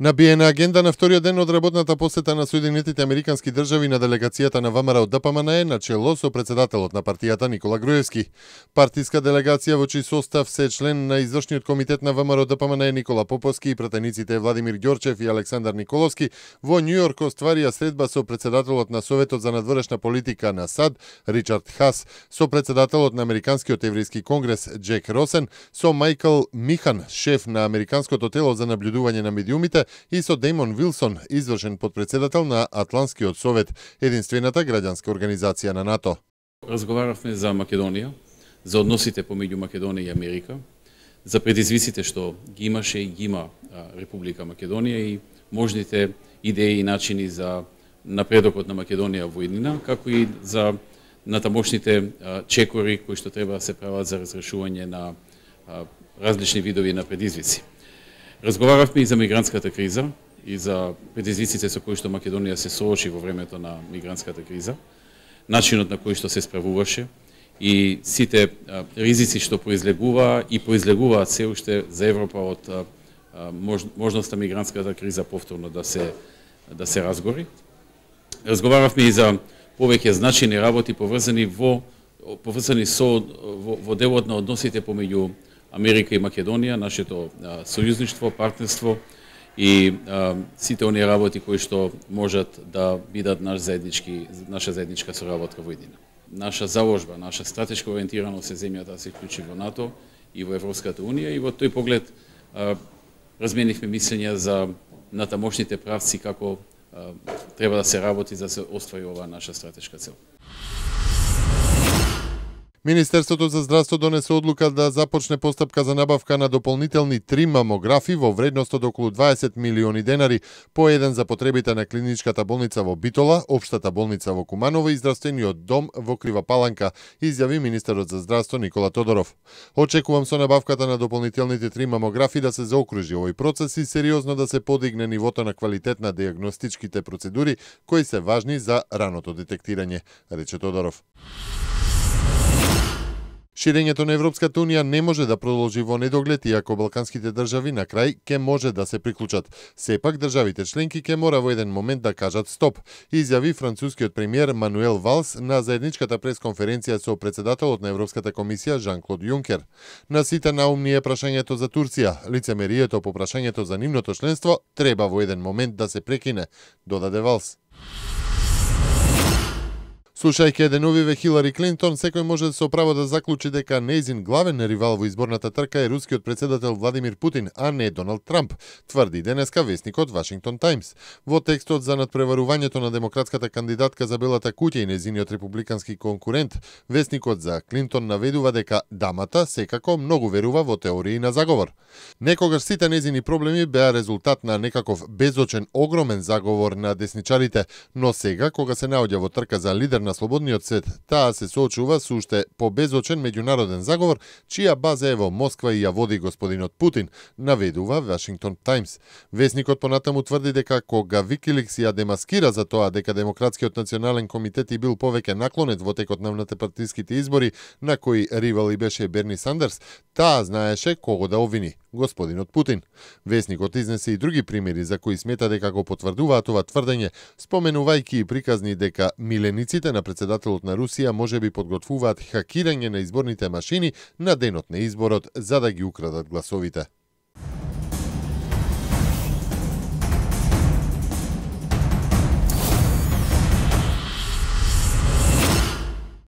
На биена агенда на вториот ден од работната посета на Соединетите Американски држави на делегацијата на ВМРО ДПМН е на чело со председателот на партијата Никола Груевски. Партиска делегација во чиј состав се член на извршниот комитет на ВМРО ДПМН е Никола Поповски и пратениците Владимир Ѓорчев и Александар Николовски во Нью Йорк остварија средба со председателот на Советот за надворешна политика на САД Ричард Хас, со председателот на Американскиот еврејски конгрес Джек Росен, со Майкл Михан, шеф на Американското тело за наблюдување на медиумите, и со Деймон Вилсон, извршен подпредседател на Атланскиот совет, единствената граѓанска организација на НАТО. Разговаравме за Македонија, за односите помеѓу Македонија и Америка, за предизвиците што ги имаше и ги има Република Македонија и можните идеи и начини за напредокот на Македонија во иднина, како и за натамошните чекори кои што треба да се прават за разрешување на различни видови на предизвици. Разговаравме и за мигрантската криза и за предизвиците со кои што Македонија се соочи во времето на мигрантската криза, начинот на кој што се справуваше и сите ризици што произлегува и произлегуваат се уште за Европа од можноста мигрантската криза повторно да се да се разгори. Разговаравме и за повеќе значени работи поврзани во поврзани со во, во делот на односите помеѓу Америка и Македонија, нашето сојузништво, партнерство и а, сите оние работи кои што можат да бидат наш заеднички, наша заедничка соработка во едина. Наша заложба, наша стратешка ориентираност е земјата да се вклучи во НАТО и во Европската Унија и во тој поглед а, разменивме мислења за натамошните правци како а, треба да се работи за да се оствари оваа наша стратешка цел. Министерството за здравство донесе одлука да започне постапка за набавка на дополнителни три мамографи во вредност од околу 20 милиони денари, по еден за потребите на клиничката болница во Битола, општата болница во Куманово и здравствениот дом во Крива Паланка, изјави министерот за здравство Никола Тодоров. Очекувам со набавката на дополнителните три мамографи да се заокружи овој процес и сериозно да се подигне нивото на квалитет на диагностичките процедури кои се важни за раното детектирање, рече Тодоров. Ширењето на Европската Унија не може да продолжи во недоглед ако балканските држави на крај ке може да се приклучат. Сепак државите членки ке мора во еден момент да кажат стоп, изјави францускиот премиер Мануел Валс на заедничката пресконференција со председателот на Европската комисија Жан-Клод Јункер. На сите наумни е прашањето за Турција. Лицемеријето по прашањето за нивното членство треба во еден момент да се прекине, додаде Валс. Слушајќи увиве Хилари Клинтон, секој може да се оправо да заклучи дека нејзин главен ривал во изборната трка е рускиот председател Владимир Путин, а не Доналд Трамп, тврди денеска вестникот Вашингтон Таймс. Во текстот за надпреварувањето на демократската кандидатка за Белата куќа и нејзиниот републикански конкурент, вестникот за Клинтон наведува дека дамата секако многу верува во теории на заговор. Некогаш сите нејзини проблеми беа резултат на некаков безочен огромен заговор на десничарите, но сега кога се наоѓа во трка за лидер на Слободниот свет. Таа се соочува со уште побезочен меѓународен заговор, чија база е во Москва и ја води господинот Путин, наведува Вашингтон Таймс. Весникот понатаму тврди дека кога Викиликс ја демаскира за тоа дека Демократскиот национален комитет и бил повеќе наклонет во текот на внатепартиските избори, на кои ривал и беше Берни Сандерс, таа знаеше кого да овини господинот Путин. Весникот изнесе и други примери за кои смета дека го потврдуваат ова тврдење, споменувајќи и приказни дека милениците на председателот на Русија може би подготвуваат хакирање на изборните машини на денот на изборот за да ги украдат гласовите.